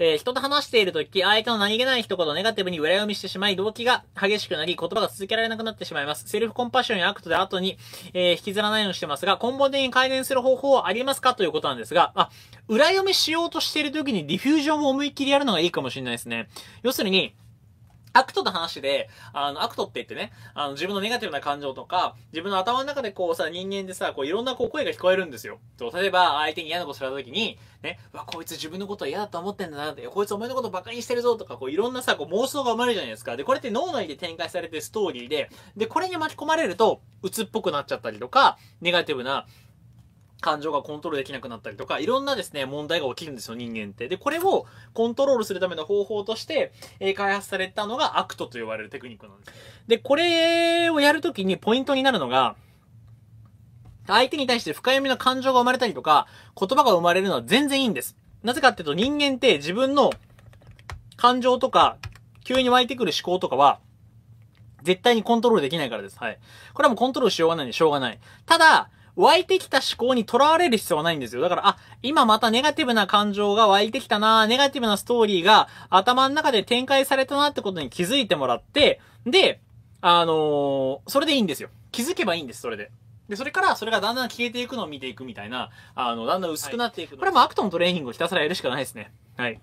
えー、人と話しているとき、相手の何気ない一言をネガティブに裏読みしてしまい、動機が激しくなり、言葉が続けられなくなってしまいます。セルフコンパッションやアクトで後に、えー、引きずらないようにしてますが、根本的に改善する方法はありますかということなんですが、あ、裏読みしようとしているときにディフュージョンを思いっきりやるのがいいかもしれないですね。要するに、アクトの話で、あの、アクトって言ってね、あの、自分のネガティブな感情とか、自分の頭の中でこうさ、人間でさ、こういろんなこう声が聞こえるんですよ。そう、例えば、相手に嫌なことされた時に、ね、わ、こいつ自分のこと嫌だと思ってんだなって、こいつお前のことバカにしてるぞとか、こういろんなさ、こう妄想が生まれるじゃないですか。で、これって脳内で展開されてるストーリーで、で、これに巻き込まれると、鬱っぽくなっちゃったりとか、ネガティブな、感情がコントロールできなくなったりとか、いろんなですね、問題が起きるんですよ、人間って。で、これをコントロールするための方法として、えー、開発されたのがアクトと呼ばれるテクニックなんです。で、これをやるときにポイントになるのが、相手に対して深読みの感情が生まれたりとか、言葉が生まれるのは全然いいんです。なぜかっていうと、人間って自分の感情とか、急に湧いてくる思考とかは、絶対にコントロールできないからです。はい。これはもうコントロールしようがないんでしょうがない。ただ、湧いてきた思考にとらわれる必要はないんですよ。だから、あ、今またネガティブな感情が湧いてきたな、ネガティブなストーリーが頭の中で展開されたなってことに気づいてもらって、で、あのー、それでいいんですよ。気づけばいいんです、それで。で、それから、それがだんだん消えていくのを見ていくみたいな、あの、だんだん薄くなっていく、はい、これもアクトのトレーニングをひたすらやるしかないですね。はい。